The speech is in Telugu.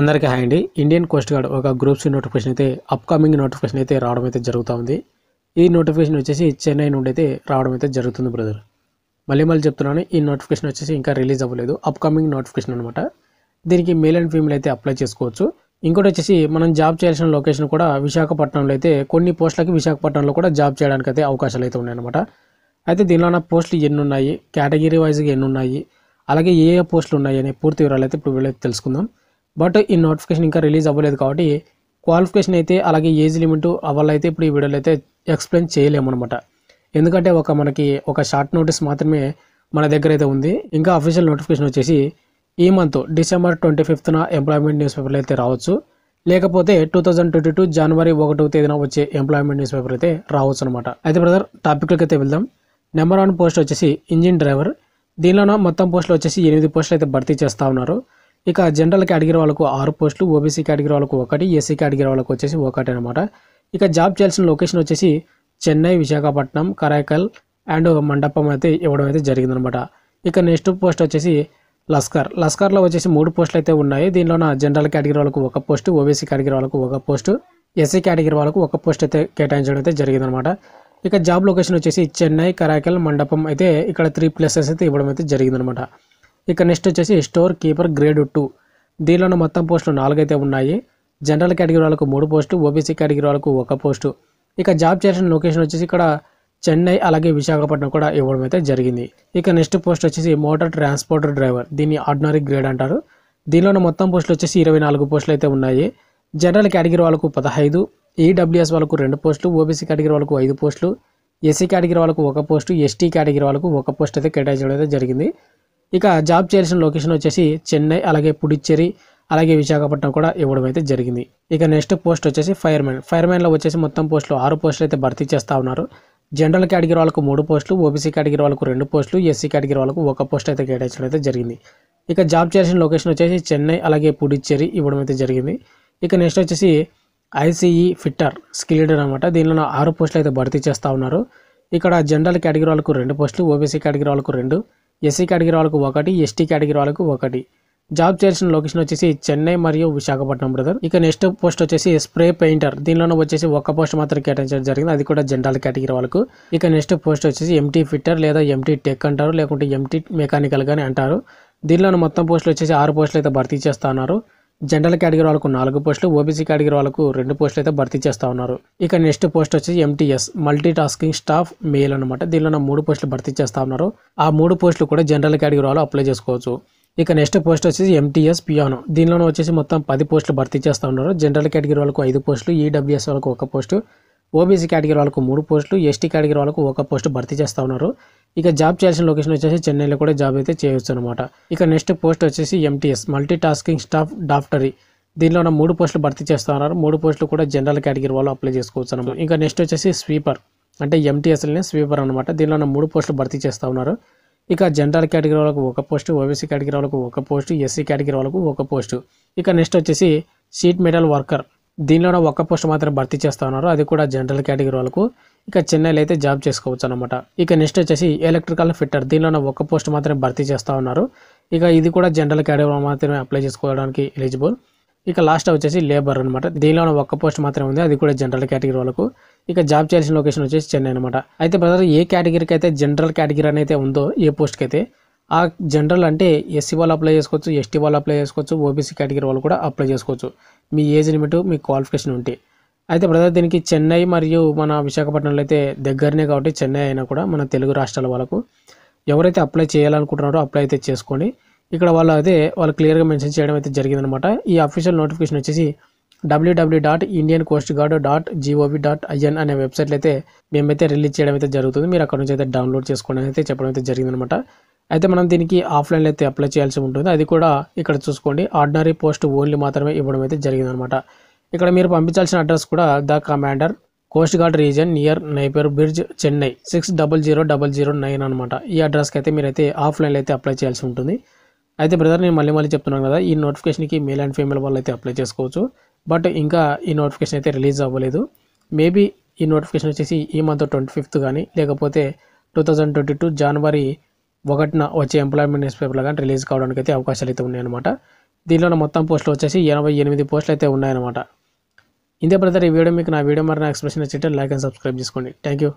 అందరికీ హాయ్ అండి ఇండియన్ కోస్ట్ గార్డ్ ఒక గ్రూప్స్ నోటిఫికేషన్ అయితే అప్కమింగ్ నోటిఫికేషన్ అయితే రావడం అయితే జరుగుతూ ఉంది ఈ నోటిఫికేషన్ వచ్చేసి చెన్నై నుండి అయితే రావడం అయితే జరుగుతుంది బ్రదర్ మళ్ళీ మళ్ళీ చెప్తున్నాను ఈ నోటిఫికేషన్ వచ్చేసి ఇంకా రిలీజ్ అవ్వలేదు అప్కమింగ్ నోటిఫికేషన్ అనమాట దీనికి మేల్ అండ్ ఫీమేల్ అయితే అప్లై చేసుకోవచ్చు ఇంకోటి వచ్చేసి మనం జాబ్ చేయాల్సిన లొకేషన్ కూడా విశాఖపట్నంలో అయితే కొన్ని పోస్టులకి విశాఖపట్నంలో కూడా జాబ్ చేయడానికి అయితే అవకాశాలు అయితే ఉన్నాయన్నమాట అయితే దీనిలో ఉన్న పోస్టులు ఎన్ని ఉన్నాయి కేటగిరీ వైజ్గా ఎన్ని ఉన్నాయి అలాగే ఏ ఏ పోస్టులు ఉన్నాయి అనే పూర్తి వివరాలు అయితే ఇప్పుడు వీళ్ళైతే తెలుసుకుందాం బట్ ఈ నోటిఫికేషన్ ఇంకా రిలీజ్ అవ్వలేదు కాబట్టి క్వాలిఫికేషన్ అయితే అలాగే ఏజ్ లిమిట్ అయితే ఇప్పుడు ఈ వీడియోలో అయితే ఎక్స్ప్లెయిన్ చేయలేమన్నమాట ఎందుకంటే ఒక మనకి ఒక షార్ట్ నోటీస్ మాత్రమే మన దగ్గర అయితే ఉంది ఇంకా అఫీషియల్ నోటిఫికేషన్ వచ్చేసి ఈ మంత్ డిసెంబర్ ట్వంటీ ఫిఫ్త్న ఎంప్లాయ్మెంట్ న్యూస్ పేపర్లు అయితే రావచ్చు లేకపోతే టూ థౌజండ్ ట్వంటీ టూ జనవరి ఒకటో తేదీన వచ్చే ఎంప్లాయ్మెంట్ న్యూస్ పేపర్ అయితే రావచ్చు అనమాట అయితే బ్రదర్ టాపిక్లకి అయితే వెళ్దాం నెంబర్ వన్ పోస్ట్ వచ్చేసి ఇంజిన్ డ్రైవర్ దీనిలోనో మొత్తం పోస్టులు వచ్చేసి ఎనిమిది పోస్టులు అయితే భర్తీ చేస్తూ ఉన్నారు ఇక జనరల్ కేటగిరీ వాళ్ళకు ఆరు పోస్టులు ఓబీసీ కేటగిరీ వాళ్ళకు ఒకటి ఎస్సీ కేటగిరీ వాళ్ళకు వచ్చేసి ఒకటి అనమాట ఇక జాబ్ చేయాల్సిన లొకేషన్ వచ్చేసి చెన్నై విశాఖపట్నం కరైకల్ అండ్ మండపం అయితే ఇవ్వడం అయితే జరిగిందనమాట ఇక నెక్స్ట్ పోస్ట్ వచ్చేసి లస్కర్ లస్కర్లో వచ్చేసి మూడు పోస్టులు అయితే ఉన్నాయి దీనిలో నా జనరల్ కేటగిరీ వాళ్ళకు ఒక పోస్ట్ ఓబీసీ కేటగిరీ వాళ్ళకు ఒక పోస్ట్ ఎస్సీ కేటగిరీ వాళ్ళకు ఒక పోస్ట్ అయితే కేటాయించడం అయితే జరిగిందనమాట ఇక జాబ్ లొకేషన్ వచ్చేసి చెన్నై కరాకల్ మండపం అయితే ఇక్కడ త్రీ ప్లేసెస్ అయితే ఇవ్వడం అయితే జరిగిందనమాట ఇక నెక్స్ట్ వచ్చేసి స్టోర్ కీపర్ గ్రేడ్ టూ దీనిలోని మొత్తం పోస్టులు నాలుగైతే ఉన్నాయి జనరల్ కేటగిరీ వాళ్ళకు మూడు పోస్టు ఓబీసీ కేటగిరీ వాళ్ళకు ఒక పోస్టు ఇక జాబ్ చేసిన లొకేషన్ వచ్చేసి ఇక్కడ చెన్నై అలాగే విశాఖపట్నం కూడా ఇవ్వడం అయితే జరిగింది ఇక నెక్స్ట్ పోస్ట్ వచ్చేసి మోటార్ ట్రాన్స్పోర్టర్ డ్రైవర్ దీన్ని ఆర్డినరీ గ్రేడ్ అంటారు దీనిలోని మొత్తం పోస్టులు వచ్చేసి ఇరవై నాలుగు పోస్టులు అయితే ఉన్నాయి జనరల్ కేటగిరీ వాళ్ళకు పదహైదు ఈడబ్ల్యూఎస్ e వాళ్ళకు రెండు పోస్టులు ఓబీసీ కేటగిరీ వాళ్ళకు ఐదు పోస్టులు ఎస్సీ కేటగిరీ వాళ్ళకు ఒక పోస్టు ఎస్టీ కేటగిరీ వాళ్ళకు ఒక పోస్ట్ అయితే కేటాయించడం అయితే జరిగింది ఇక జాబ్ చేయాల్సిన లొకేషన్ వచ్చేసి చెన్నై అలాగే పుడిచ్చేరి అలాగే విశాఖపట్నం కూడా ఇవ్వడం అయితే జరిగింది ఇక నెక్స్ట్ పోస్ట్ వచ్చేసి ఫైర్మెన్ ఫైర్మెన్లో వచ్చేసి మొత్తం పోస్టులు ఆరు పోస్టులు అయితే భర్తీ చేస్తూ ఉన్నారు జనరల్ కేటగిరీ వాళ్ళకు మూడు పోస్టులు ఓబీసీ కేటగిరీ వాళ్ళకు రెండు పోస్టులు ఎస్సీ కేటగిరీ వాళ్ళకు ఒక పోస్ట్ అయితే కేటాయించడం అయితే జరిగింది ఇక జాబ్ చేయాల్సిన లొకేషన్ వచ్చేసి చెన్నై అలాగే పుడిచ్చేరి ఇవ్వడం అయితే జరిగింది ఇక నెక్స్ట్ వచ్చేసి ఐసీఈ ఫిట్టర్ స్కిల్డ్ అనమాట దీనిలో ఆరు పోస్టులు అయితే భర్తీ చేస్తూ ఉన్నారు ఇక్కడ జనరల్ కేటగిరీ వాళ్ళకు రెండు పోస్టులు ఓబీసీ కేటగిరీ వాళ్ళకు రెండు ఎస్సీ కేటగిరీ వాళ్ళకు ఒకటి ఎస్టీ కేటగిరీ వాళ్ళకు ఒకటి జాబ్ చేసిన లొకేషన్ వచ్చేసి చెన్నై మరియు విశాఖపట్నం బ్రదర్ ఇక నెక్స్ట్ పోస్ట్ వచ్చేసి స్ప్రే పెయింటర్ దీనిలోనే వచ్చేసి ఒక్క పోస్ట్ మాత్రం కేటాయించడం జరిగింది అది కూడా జనరల్ కేటగిరీ వాళ్ళకు ఇక నెక్స్ట్ పోస్ట్ వచ్చేసి ఎంటీ ఫిట్టర్ లేదా ఎంటీ టెక్ అంటారు లేకుంటే ఎంటీ మెకానికల్ గాని అంటారు దీనిలోనే మొత్తం పోస్టులు వచ్చేసి ఆరు పోస్టులు అయితే భర్తీ చేస్తున్నారు జనరల్ కేటగిరీ వాళ్ళకు నాలుగు పోస్టులు ఓబీసీ కేటగిరీ వాళ్ళకు రెండు పోస్టులు అయితే భర్తీ చేస్తూ ఉన్నారు ఇక నెక్స్ట్ పోస్ట్ వచ్చి MTS multi tasking staff male అనమాట దీనిలో మూడు పోస్టులు భర్తీ చేస్తూ ఉన్నారు ఆ మూడు పోస్టులు కూడా జనరల్ కేటగిరీ వాళ్ళు అప్లై చేసుకోవచ్చు ఇక నెక్స్ట్ పోస్ట్ వచ్చేసి ఎంటీఎస్ పియానో దీనిలోనే వచ్చేసి మొత్తం పది పోస్టులు భర్తీ చేస్తూ ఉన్నారు జనరల్ కేటగిరీ వాళ్ళకు ఐదు పోస్టులు ఈడబ్ల్యూఎస్ e వాళ్ళకు ఒక పోస్టు ఓబీసీ కేటగిరీ వాళ్ళకు మూడు పోస్టులు ఎస్టీ కేటగిరీ వాళ్ళకు ఒక పోస్ట్ భర్తీ చేస్తూ ఉన్నారు ఇక జాబ్ చేయాల్సిన లొకేషన్ వచ్చేసి చెన్నైలో కూడా జాబ్ అయితే చేయవచ్చు అనమాట ఇక నెక్స్ట్ పోస్ట్ వచ్చేసి ఎంటీఎస్ మల్టీ టాస్కింగ్ స్టాఫ్ డాక్టరీ దీనిలో ఉన్న మూడు పోస్టులు భర్తీ చేస్తూ ఉన్నారు మూడు పోస్టులు కూడా జనరల్ కేటగిరీ వాళ్ళు అప్లై చేసుకోవచ్చు అనమాట ఇంకా నెక్స్ట్ వచ్చేసి స్వీపర్ అంటే ఎంటీఎస్ఎల్ని స్వీపర్ అనమాట దీనిలో ఉన్న మూడు పోస్టులు భర్తీ చేస్తూ ఉన్నారు ఇక జనరల్ కేటగిరీ వాళ్ళకు ఒక పోస్ట్ ఓబీసీ కేటగిరీ వాళ్ళకు ఒక పోస్ట్ ఎస్సీ కేటగిరీ వాళ్ళకు ఒక పోస్ట్ ఇక నెక్స్ట్ వచ్చేసి షీట్ మెటల్ వర్కర్ దీనిలో ఒక్క పోస్ట్ మాత్రం భర్తీ చేస్తూ ఉన్నారు అది కూడా జనరల్ కేటగిరీ వాళ్ళకు ఇక చెన్నైలో అయితే జాబ్ చేసుకోవచ్చు అనమాట ఇక నెక్స్ట్ వచ్చేసి ఎలక్ట్రికల్ ఫిట్టర్ దీనిలో ఒక్క పోస్ట్ మాత్రమే భర్తీ చేస్తూ ఉన్నారు ఇక ఇది కూడా జనరల్ కేటగిరీ మాత్రమే అప్లై చేసుకోవడానికి ఎలిజిబుల్ ఇక లాస్ట్ వచ్చేసి లేబర్ అనమాట దీనిలో ఒక్క పోస్ట్ మాత్రమే ఉంది అది కూడా జనరల్ కేటగిరీ వాళ్ళకు ఇక జాబ్ చేయాల్సిన లొకేషన్ వచ్చేసి చెన్నై అనమాట అయితే బ్రదర్ ఏ కేటగిరీకి అయితే జనరల్ కేటగిరీ అనేది ఉందో ఏ పోస్ట్కి అయితే ఆ జనరల్ అంటే ఎస్సీ వాళ్ళు అప్లై చేసుకోవచ్చు ఎస్టీ వాళ్ళు అప్లై చేసుకోవచ్చు ఓబీసీ కేటగిరీ వాళ్ళు కూడా అప్లై చేసుకోవచ్చు మీ ఏజ్ లిమిట్ మీ క్వాలిఫికేషన్ ఉంటే అయితే బ్రదర్ దీనికి చెన్నై మరియు మన విశాఖపట్నంలో అయితే దగ్గరనే కాబట్టి చెన్నై అయినా కూడా మన తెలుగు రాష్ట్రాల వాళ్ళకు ఎవరైతే అప్లై చేయాలనుకుంటున్నారో అప్లై అయితే చేసుకోండి ఇక్కడ వాళ్ళు అయితే వాళ్ళు క్లియర్గా మెన్షన్ చేయడం అయితే జరిగిందనమాట ఈ అఫీషియల్ నోటిఫికేషన్ వచ్చేసి WWW dot Indian coast guard dot GOV dot IN అనే వెబ్సైట్లో అయితే మేమైతే రిలీజ్ చేయడం అయితే జరుగుతుంది మీరు అక్కడ నుంచి అయితే డౌన్లోడ్ చేసుకోవడం అయితే చెప్పడం అయితే జరిగిందనమాట అయితే మనం దీనికి ఆఫ్లైన్లో అయితే అప్లై చేయాల్సి ఉంటుంది అది కూడా ఇక్కడ చూసుకోండి ఆర్డినరీ పోస్ట్ ఓన్లీ మాత్రమే ఇవ్వడం అయితే జరిగిందనమాట ఇక్కడ మీరు పంపించాల్సిన అడ్రస్ కూడా the commander coast guard region near Napier bridge Chennai six double zero double zero nine అనమాట ఈ అడ్రస్కి అయితే మీరైతే ఆఫ్లైన్లో అయితే అప్లై చేయాల్సి ఉంటుంది అయితే బ్రదర్ నేను మళ్ళీ మళ్ళీ చెప్తున్నాను కదా ఈ నోటిఫికేషన్కి మేల్ అండ్ ఫీమేల్ వాళ్ళు అయితే అప్లై చేసుకోవచ్చు బట్ ఇంకా ఈ నోటిఫికేషన్ అయితే రిలీజ్ అవ్వలేదు మేబీ ఈ నోటిఫికేషన్ వచ్చేసి ఈ మంత్ ట్వంటీ ఫిఫ్త్ కానీ లేకపోతే టూ థౌజండ్ ట్వంటీ టూ జనవరి ఒకటిన వచ్చే ఎంప్లాయ్మెంట్ న్యూస్ పేపర్లో కానీ రిలీజ్ కావడానికి అయితే అవకాశాలు అయితే ఉన్నాయన్నమాట దీనిలో మొత్తం పోస్టులు వచ్చేసి ఎనభై ఎనిమిది పోస్టులు అయితే ఉన్నాయన్నమాట ఇంతే బ్రదర్ ఈ వీడియో మీకు నా వీడియో మరి నా ఎక్స్ప్రెషన్ నచ్చితే లైక్ అండ్ సబ్స్క్రైబ్ చేసుకోండి థ్యాంక్ యూ